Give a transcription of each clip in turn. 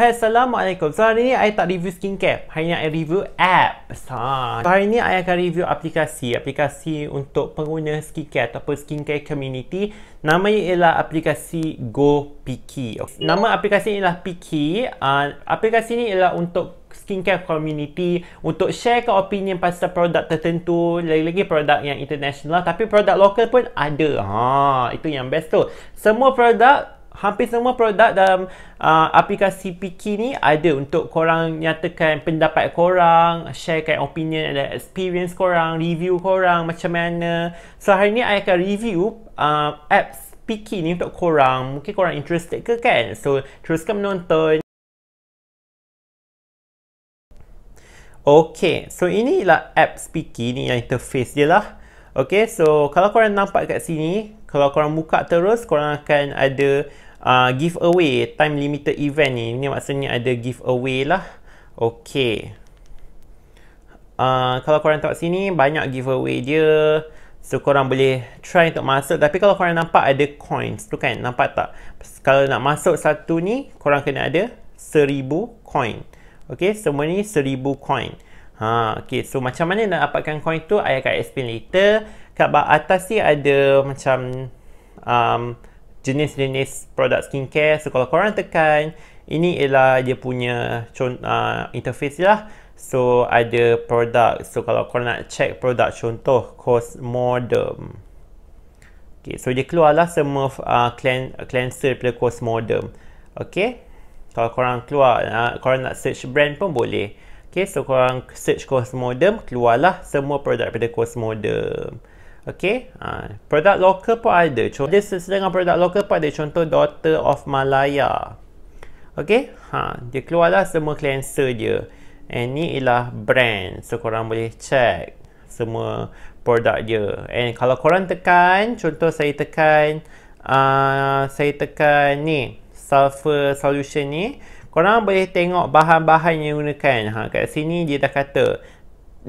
Hai Assalamualaikum So hari ni saya tak review skincare Hari ni saya review app ha. So hari ni saya akan review aplikasi Aplikasi untuk pengguna skincare atau skincare community Namanya ialah aplikasi Go Piki Nama aplikasi ni ialah Piki uh, ah, Aplikasi ni ialah untuk skincare community untuk sharekan opinion pasal produk tertentu lagi-lagi produk yang international tapi produk lokal pun ada ha, itu yang best tu semua produk hampir semua produk dalam uh, aplikasi Piki ni ada untuk korang nyatakan pendapat korang, sharekan opinion dan experience korang, review korang macam mana. So hari ni I akan review uh, apps Piki ni untuk korang. Mungkin korang interested ke kan? So teruskan menonton. Okay, so inilah app Speaky ni yang interface dia lah. Okay, so kalau korang nampak kat sini, kalau korang buka terus korang akan ada uh, giveaway time limited event ni ni maksudnya ada giveaway lah okey uh, kalau korang tengok sini banyak giveaway dia So korang boleh try untuk masuk Tapi kalau korang nampak ada coins tu kan Nampak tak? Kalau nak masuk satu ni Korang kena ada seribu coin Okay semua ni seribu coin ha, Okay so macam mana nak dapatkan coin tu I akan explain later kat bahagian atas ni ada macam um, jenis-jenis produk skincare so kalau korang tekan ini ialah dia punya contoh, uh, interface lah so ada produk so kalau korang nak check produk contoh Cosmoderm Okay, so dia keluarlah semua uh, clean, cleanser daripada Cosmoderm Okay, kalau korang keluar, uh, korang nak search brand pun boleh Okay, so korang search Cosmoderm, keluarlah semua produk daripada Cosmoderm Okay, ha. produk lokal pun ada. Contoh, dia dengan produk lokal pun ada. Contoh, Daughter of Malaya. Okay, ha. dia keluarlah semua cleanser dia. And ni ialah brand. So, korang boleh check semua produk dia. And kalau korang tekan, contoh saya tekan, uh, saya tekan ni, sulfur solution ni. Korang boleh tengok bahan-bahan yang gunakan. Ha. Kat sini dia dah kata, 16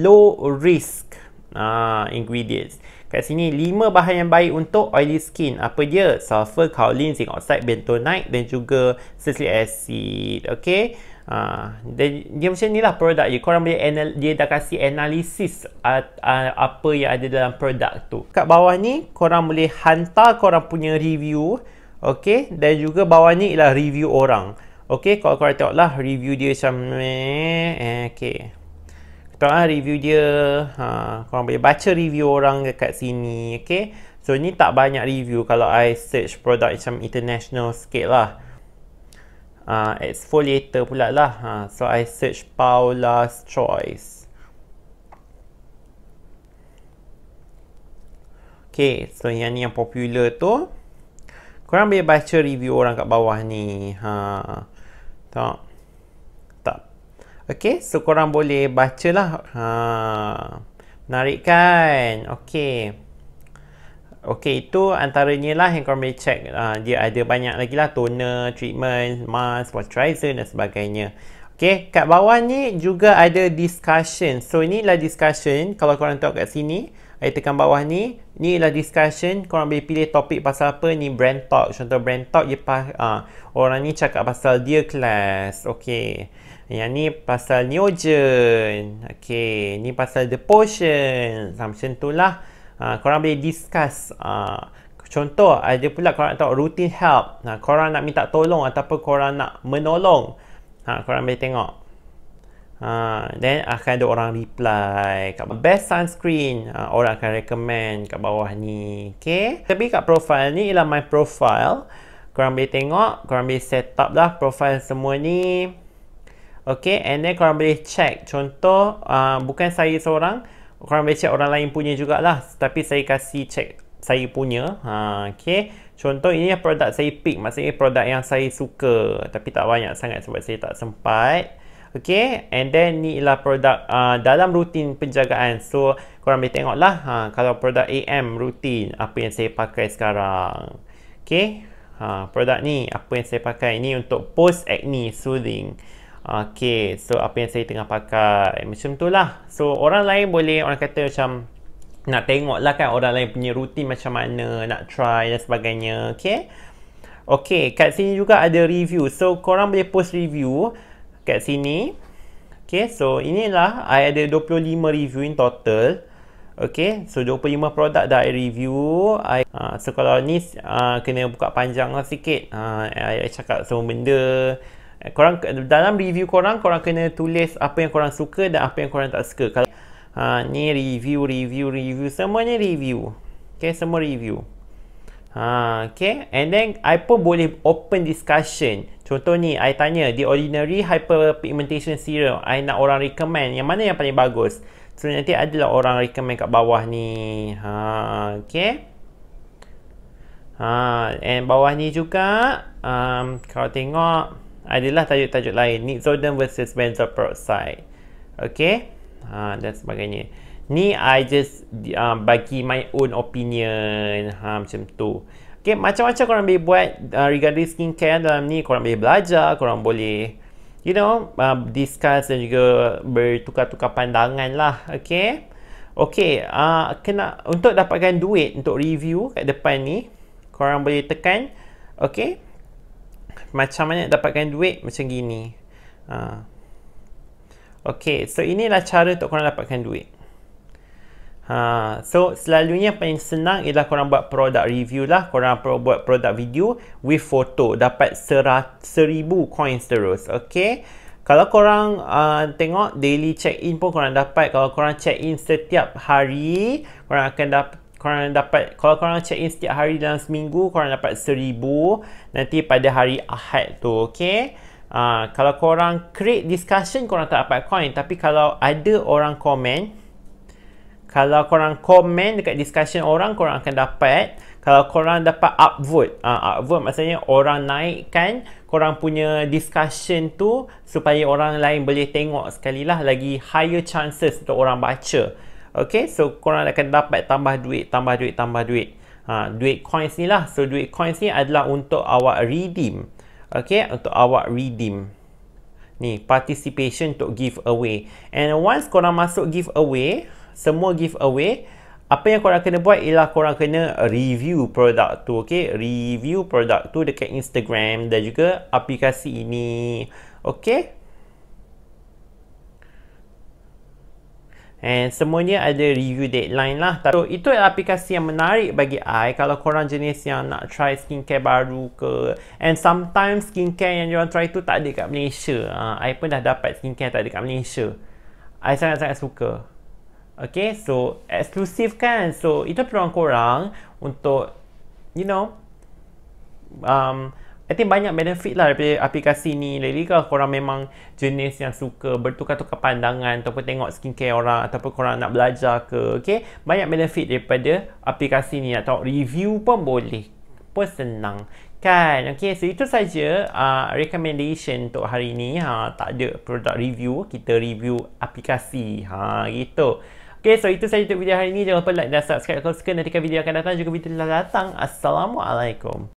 low risk uh, ingredients. Kat sini, lima bahan yang baik untuk oily skin. Apa dia? Sulfur, kaolin, zinc oxide, bentonite dan juga salicylic acid. Okay? Uh, ah, dia, dia macam ni lah produk dia. Korang boleh anal, dia dah kasi analisis uh, uh, apa yang ada dalam produk tu. Kat bawah ni, korang boleh hantar korang punya review. Okay? Dan juga bawah ni ialah review orang. Okay? Kalau korang tengok lah review dia macam Eh, okay tengok lah review dia ha, korang boleh baca review orang dekat sini okay so ni tak banyak review kalau I search produk macam international sikit lah uh, exfoliator pula lah ha, so I search Paula's Choice okay so yang ni yang popular tu korang boleh baca review orang kat bawah ni ha, tengok Okey, so korang boleh bacalah. Ha. Menarik kan? Okey. Okey, itu antaranya lah yang korang boleh check. Ha, dia ada banyak lagi lah. Toner, treatment, mask, moisturizer dan sebagainya. Okey, kat bawah ni juga ada discussion. So, lah discussion. Kalau korang tengok kat sini, saya tekan bawah ni. Ni lah discussion. Korang boleh pilih topik pasal apa. Ni brand talk. Contoh brand talk, dia, ha, orang ni cakap pasal dia class. Okey. Yang ni pasal Neogen. Okay. Ni pasal The Potion. Ha, macam tu lah. Uh, korang boleh discuss. Uh, contoh, ada pula korang nak tahu rutin help. Uh, korang nak minta tolong ataupun korang nak menolong. Uh, korang boleh tengok. Uh, then akan ada orang reply kat best sunscreen uh, orang akan recommend kat bawah ni okay tapi kat profile ni ialah my profile korang boleh tengok korang boleh set up lah profile semua ni Okay, and then korang boleh check. Contoh, uh, bukan saya seorang. Korang boleh check orang lain punya jugalah. Tapi saya kasih check saya punya. Ha, okay. Contoh, ini produk saya pick. Maksudnya produk yang saya suka. Tapi tak banyak sangat sebab saya tak sempat. Okay, and then ni ialah produk uh, dalam rutin penjagaan. So, korang boleh tengok lah ha, kalau produk AM rutin, apa yang saya pakai sekarang. Okay, ha, produk ni apa yang saya pakai. Ini untuk post acne soothing. Okay, so apa yang saya tengah pakai eh, Macam tu lah So orang lain boleh, orang kata macam Nak tengok lah kan orang lain punya rutin macam mana Nak try dan sebagainya Okay Okay, kat sini juga ada review So korang boleh post review Kat sini Okay, so inilah I ada 25 review in total Okay, so 25 produk dah I review I, uh, So kalau ni uh, kena buka panjang lah sikit uh, I, I cakap semua benda Eh, korang dalam review korang korang kena tulis apa yang korang suka dan apa yang korang tak suka. Kalau ha ni review review review semuanya review. Okay, semua review. Ha, okay. And then, I pun boleh open discussion. Contoh ni, I tanya, The Ordinary Hyperpigmentation Serum, I nak orang recommend. Yang mana yang paling bagus? So, nanti adalah orang recommend kat bawah ni. Ha, okay. Ha, and bawah ni juga, um, kalau tengok, adalah tajuk-tajuk lain nitrogen versus benzoyl peroxide okey ha dan sebagainya ni i just uh, bagi my own opinion ha macam tu okey macam-macam korang boleh buat uh, regarding skincare dalam ni korang boleh belajar korang boleh you know uh, discuss dan juga bertukar-tukar pandangan lah okey okey uh, kena untuk dapatkan duit untuk review kat depan ni korang boleh tekan okey macam mana dapatkan duit macam gini uh. Ha. Okay, so inilah cara untuk korang dapatkan duit Ha, so selalunya paling senang ialah korang buat produk review lah korang buat produk video with photo dapat serat, seribu coins terus okay kalau korang uh, tengok daily check in pun korang dapat kalau korang check in setiap hari korang akan dapat korang dapat kalau korang check in setiap hari dalam seminggu korang dapat seribu. nanti pada hari Ahad tu okey uh, ah, kalau korang create discussion korang tak dapat coin tapi kalau ada orang komen kalau korang komen dekat discussion orang korang akan dapat kalau korang dapat upvote uh, upvote maksudnya orang naikkan korang punya discussion tu supaya orang lain boleh tengok sekali lah lagi higher chances untuk orang baca Okay, so korang akan dapat tambah duit, tambah duit, tambah duit. Ha, duit coins ni lah. So, duit coins ni adalah untuk awak redeem. Okay, untuk awak redeem. Ni, participation untuk giveaway. And once korang masuk giveaway, semua giveaway, apa yang korang kena buat ialah korang kena review produk tu, okay? Review produk tu dekat Instagram dan juga aplikasi ini, okay? And semuanya ada review deadline lah. So itu adalah aplikasi yang menarik bagi I. Kalau korang jenis yang nak try skincare baru ke. And sometimes skincare yang diorang try tu tak ada kat Malaysia. Uh, I pun dah dapat skincare tak ada kat Malaysia. I sangat-sangat suka. Okay so eksklusif kan. So itu peluang korang untuk you know um, I think banyak benefit lah daripada aplikasi ni. Jadi kalau korang memang jenis yang suka bertukar-tukar pandangan ataupun tengok skincare orang ataupun korang nak belajar ke, okay? Banyak benefit daripada aplikasi ni. Atau review pun boleh. Pun senang. Kan? Okay, so itu sahaja uh, recommendation untuk hari ni. Ha, tak ada product review. Kita review aplikasi. Ha, gitu. Okay, so itu sahaja untuk video hari ini. Jangan lupa like dan subscribe kalau suka. Nantikan video akan datang. Juga video telah datang. Assalamualaikum.